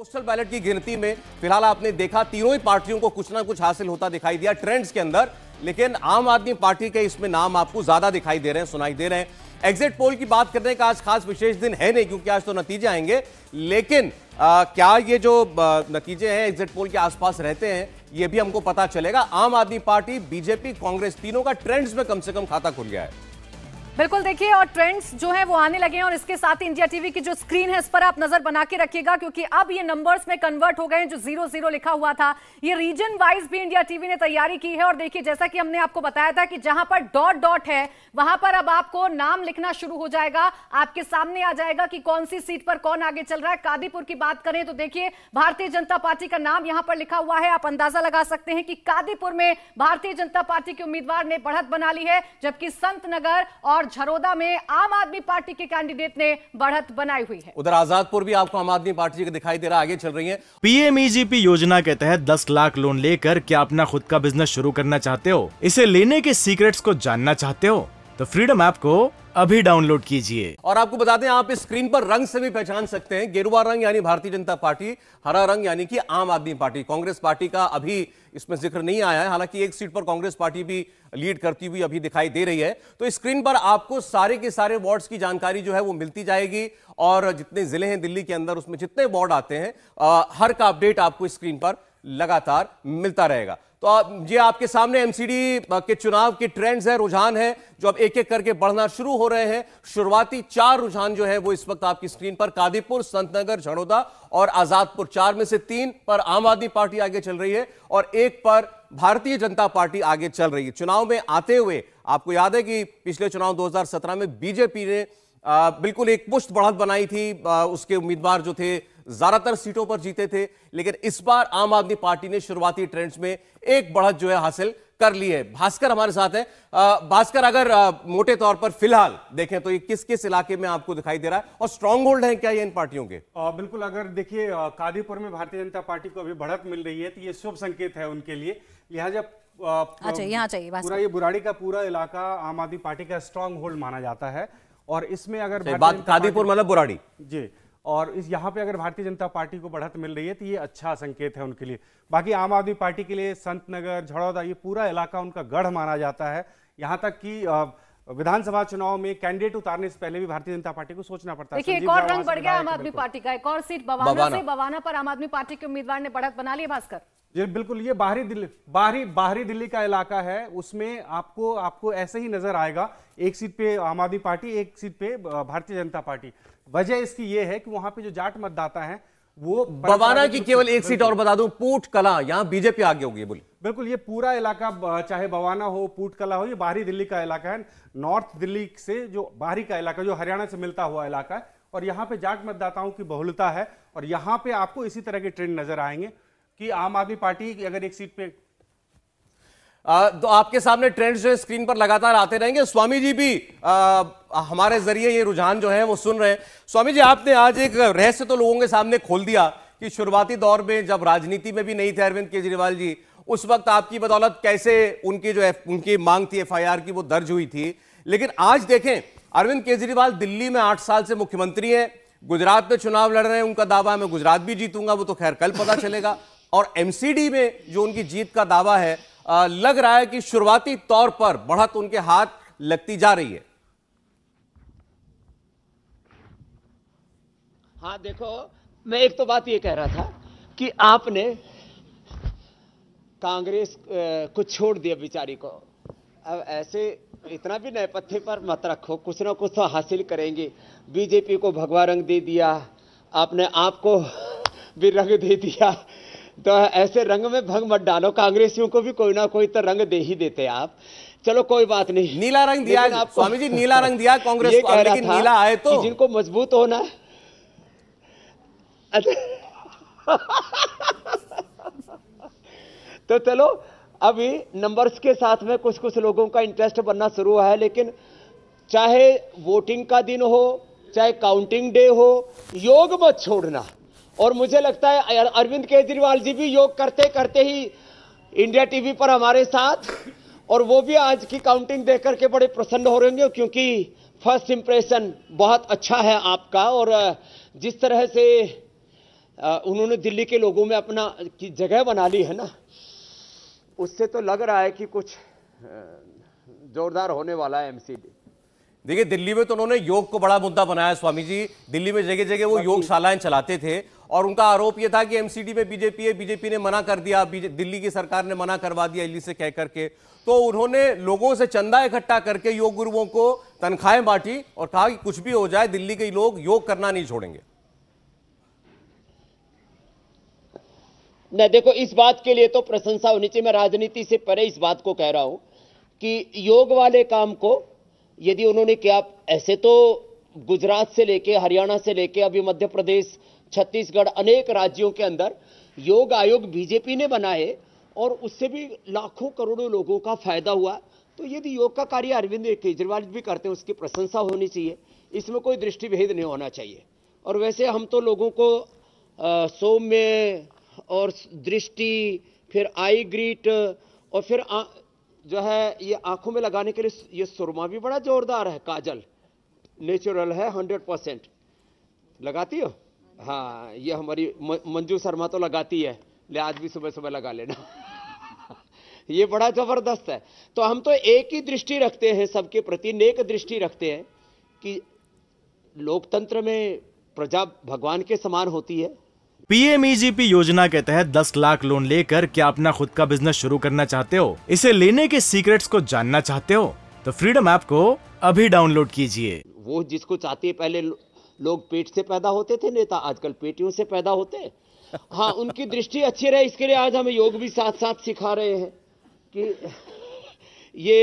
postal ballot की गिनती में फिलहाल आपने देखा तीनों ही पार्टियों को कुछ ना कुछ हासिल होता दिखाई दिया ट्रेंड्स के अंदर लेकिन आम आदमी पार्टी के इसमें नाम आपको ज्यादा दिखाई दे रहे हैं सुनाई दे रहे हैं एग्जिट पोल की बात करने का आज खास विशेष दिन है नहीं क्योंकि आज तो नतीजे आएंगे लेकिन आ, क्या ये जो नतीजे हैं एग्जिट पोल के आसपास रहते हैं ये भी हमको पता चलेगा आम आदमी पार्टी बीजेपी कांग्रेस तीनों का ट्रेंड्स में कम से कम खाता खुल गया है बिल्कुल देखिए और ट्रेंड्स जो है वो आने लगे हैं और इसके साथ ही इंडिया टीवी की जो स्क्रीन है इस पर आप नजर बना के रखिएगा क्योंकि अब ये नंबर्स में कन्वर्ट हो गए हैं जो जीरो जीरो लिखा हुआ था ये रीजन वाइज भी इंडिया टीवी ने तैयारी की है और देखिए जैसा कि हमने आपको बताया था कि जहां पर डॉट डॉट है वहां पर अब आपको नाम लिखना शुरू हो जाएगा आपके सामने आ जाएगा कि कौन सी सीट पर कौन आगे चल रहा है कादीपुर की बात करें तो देखिए भारतीय जनता पार्टी का नाम यहां पर लिखा हुआ है आप अंदाजा लगा सकते हैं कि कादीपुर में भारतीय जनता पार्टी के उम्मीदवार ने बढ़त बना ली है जबकि संत नगर और झरोदा में आम आदमी पार्टी के कैंडिडेट ने बढ़त बनाई हुई है उधर आजादपुर भी आपको आम आदमी पार्टी के दिखाई दे रहा आगे चल रही है पीएमईजीपी योजना के तहत दस लाख लोन लेकर क्या अपना खुद का बिजनेस शुरू करना चाहते हो इसे लेने के सीक्रेट्स को जानना चाहते हो तो फ्रीडम ऐप को अभी डाउनलोड कीजिए और आपको बता दें आप स्क्रीन पर रंग से भी पहचान सकते हैं गेरुआ रंग यानी भारतीय जनता पार्टी हरा रंग यानी कि आम आदमी पार्टी कांग्रेस पार्टी का अभी इसमें जिक्र नहीं आया है हालांकि एक सीट पर कांग्रेस पार्टी भी लीड करती हुई अभी दिखाई दे रही है तो स्क्रीन पर आपको सारे के सारे वार्ड्स की जानकारी जो है वो मिलती जाएगी और जितने जिले हैं दिल्ली के अंदर उसमें जितने वार्ड आते हैं हर का अपडेट आपको स्क्रीन पर लगातार मिलता रहेगा तो आप ये आपके सामने एमसीडी के चुनाव के ट्रेंड्स हैं रुझान हैं जो अब एक एक करके बढ़ना शुरू हो रहे हैं शुरुआती चार रुझान जो है वो इस वक्त आपकी स्क्रीन पर कादीपुर संतनगर झड़ोदा और आजादपुर चार में से तीन पर आम आदमी पार्टी आगे चल रही है और एक पर भारतीय जनता पार्टी आगे चल रही है चुनाव में आते हुए आपको याद है कि पिछले चुनाव दो में बीजेपी ने बिल्कुल एक पुष्ट बढ़त बनाई थी आ, उसके उम्मीदवार जो थे ज्यादातर सीटों पर जीते थे लेकिन इस बार आम आदमी पार्टी ने शुरुआती ट्रेंड्स में एक बढ़त जो है हासिल कर ली है भास्कर हमारे साथ है भास्कर अगर आ, मोटे तौर पर फिलहाल देखें तो ये किस किस इलाके में आपको दिखाई दे रहा है और स्ट्रांग होल्ड है क्या ये इन पार्टियों के आ, बिल्कुल अगर देखिए कादीपुर में भारतीय जनता पार्टी को अभी बढ़त मिल रही है तो ये शुभ संकेत है उनके लिए लिहाजा अच्छा, पूरा ये बुराड़ी का पूरा इलाका आम आदमी पार्टी का स्ट्रांग होल्ड माना जाता है और इसमें अगर अच्छा, बात कादीपुर मतलब बुराड़ी जी और इस यहाँ पे अगर भारतीय जनता पार्टी को बढ़त मिल रही है तो ये अच्छा संकेत है उनके लिए बाकी आम आदमी पार्टी के लिए संत नगर झड़ौदा ये पूरा इलाका उनका गढ़ माना जाता है यहाँ तक कि विधानसभा चुनाव में कैंडिडेट उतारने से पहले भी भारतीय जनता पार्टी को सोचना पड़ता है एक और रंग बढ़ गया आम आदमी पार्टी का एक और सीट बवाना, से बवाना पर आम आदमी पार्टी के उम्मीदवार ने बढ़त बना लिया भास्कर जी बिल्कुल ये बाहरी दिल्ली बाहरी बाहरी दिल्ली का इलाका है उसमें आपको आपको ऐसे ही नजर आएगा एक सीट पे आम आदमी पार्टी एक सीट पे भारतीय जनता पार्टी वजह इसकी ये है कि वहां पे जो जाट मतदाता हैं वो बवाना की केवल एक सीट और बता दूं पूट कला यहाँ बीजेपी आगे होगी बोली बिल्कुल ये पूरा इलाका चाहे बवाना हो पूट कला हो ये बाहरी दिल्ली का इलाका है नॉर्थ दिल्ली से जो बाहरी का इलाका जो हरियाणा से मिलता हुआ इलाका है और यहाँ पे जाट मतदाताओं की बहुलता है और यहाँ पे आपको इसी तरह के ट्रेंड नजर आएंगे कि आम आदमी पार्टी अगर एक सीट पे आ, तो आपके सामने ट्रेंड्स जो स्क्रीन पर लगातार आते रहेंगे स्वामी जी भी आ, हमारे जरिए ये रुझान जो है वो सुन रहे हैं स्वामी जी आपने आज एक रहस्य तो लोगों के सामने खोल दिया कि शुरुआती दौर में जब राजनीति में भी नहीं थे अरविंद केजरीवाल जी उस वक्त आपकी बदौलत कैसे उनकी जो उनकी मांग थी एफ की वो दर्ज हुई थी लेकिन आज देखें अरविंद केजरीवाल दिल्ली में आठ साल से मुख्यमंत्री हैं गुजरात में चुनाव लड़ रहे हैं उनका दावा है मैं गुजरात भी जीतूंगा वो तो खैर कल पता चलेगा और एमसीडी में जो उनकी जीत का दावा है लग रहा है कि शुरुआती तौर पर बढ़त उनके हाथ लगती जा रही है हाँ देखो मैं एक तो बात ये कह रहा था कि आपने कांग्रेस को छोड़ दिया बिचारी को अब ऐसे इतना भी नैपथ्य पर मत रखो कुछ ना कुछ तो हासिल करेंगे बीजेपी को भगवा रंग दे दिया आपने आपको भी रंग दे दिया तो ऐसे रंग में भंग मत डालो कांग्रेसियों को भी कोई ना कोई तो रंग दे ही देते आप चलो कोई बात नहीं नीला रंग दिया आपको स्वामी जी नीला रंग दिया कांग्रेस को लेकिन नीला आए तो जिनको मजबूत होना है अच्छा तो चलो अभी नंबर्स के साथ में कुछ कुछ लोगों का इंटरेस्ट बनना शुरू हुआ है लेकिन चाहे वोटिंग का दिन हो चाहे काउंटिंग डे हो योग मत छोड़ना और मुझे लगता है अरविंद केजरीवाल जी भी योग करते करते ही इंडिया टीवी पर हमारे साथ और वो भी आज की काउंटिंग देख करके बड़े प्रसन्न हो रहे क्योंकि फर्स्ट इंप्रेशन बहुत अच्छा है आपका और जिस तरह से उन्होंने दिल्ली के लोगों में अपना की जगह बना ली है ना उससे तो लग रहा है कि कुछ जोरदार होने वाला है एमसीडी देखिए दिल्ली में तो उन्होंने योग को बड़ा मुद्दा बनाया स्वामी जी दिल्ली में जगह जगह वो योगशालाएं चलाते थे और उनका आरोप यह था कि एमसीडी में बीजेपी है बीजेपी ने मना कर दिया दिल्ली की सरकार ने मना करवा दिया दिल्ली से कह करके तो उन्होंने लोगों से चंदा इकट्ठा करके योग गुरुओं को तनख्वाहें बांटी और कहा कि कुछ भी हो जाए दिल्ली के लोग योग करना नहीं छोड़ेंगे न देखो इस बात के लिए तो प्रशंसा होनी चाहिए मैं राजनीति से परे इस बात को कह रहा हूं कि योग वाले काम को यदि उन्होंने किया ऐसे तो गुजरात से लेके हरियाणा से लेके अभी मध्य प्रदेश छत्तीसगढ़ अनेक राज्यों के अंदर योग आयोग बीजेपी ने बनाए और उससे भी लाखों करोड़ों लोगों का फायदा हुआ तो यदि योग का कार्य अरविंद केजरीवाल भी करते हैं उसकी प्रशंसा होनी चाहिए इसमें कोई दृष्टिभेद नहीं होना चाहिए और वैसे हम तो लोगों को सौम्य और दृष्टि फिर आई ग्रीट और फिर आ, जो है ये आंखों में लगाने के लिए ये सुरमा भी बड़ा जोरदार है काजल नेचुरल है हंड्रेड परसेंट लगाती हो हाँ ये हमारी मंजू शर्मा तो लगाती है ले आज भी सुबह सुबह लगा लेना ये बड़ा जबरदस्त है तो हम तो एक ही दृष्टि रखते हैं सबके प्रति नेक दृष्टि रखते हैं कि लोकतंत्र में प्रजा भगवान के समान होती है पीएमईजीपी योजना के तहत 10 लाख लोन लेकर क्या अपना खुद का बिजनेस शुरू करना चाहते हो इसे लेने के सीक्रेट्स को जानना चाहते हो तो फ्रीडम ऐप को अभी डाउनलोड कीजिए वो जिसको चाहती है पहले लोग पेट से पैदा होते थे नेता आजकल पेटियों से पैदा होते हाँ उनकी दृष्टि अच्छी रहे इसके लिए आज हमें योग भी साथ साथ सिखा रहे हैं कि ये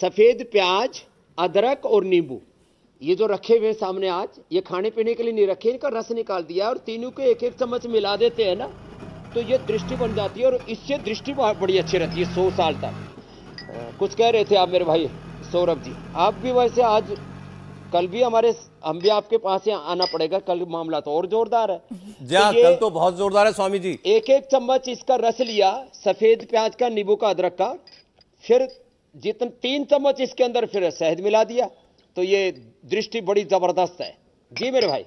सफ़ेद प्याज अदरक और नींबू ये जो रखे हुए सामने आज ये खाने पीने के लिए नहीं रखे इनका रस निकाल दिया और तीनों के एक एक चम्मच मिला देते हैं ना तो ये दृष्टि बन जाती है और इससे दृष्टि बड़ी अच्छी रहती है सौ साल तक कुछ कह रहे थे आप मेरे भाई सौरभ जी आप भी वैसे आज कल भी हमारे हम भी आपके पास ही आना पड़ेगा कल मामला तो और जोरदार है हाँ, तो कल तो बहुत जोरदार है स्वामी जी एक एक चम्मच इसका रस लिया सफेद प्याज का नींबू का अदरक का फिर जितने तीन चम्मच इसके अंदर फिर शहद मिला दिया तो ये दृष्टि बड़ी जबरदस्त है जी मेरे भाई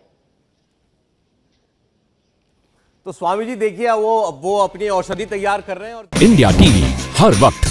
तो स्वामी जी देखिए वो वो अपनी औषधि तैयार कर रहे हैं और इंडिया टीवी हर वक्त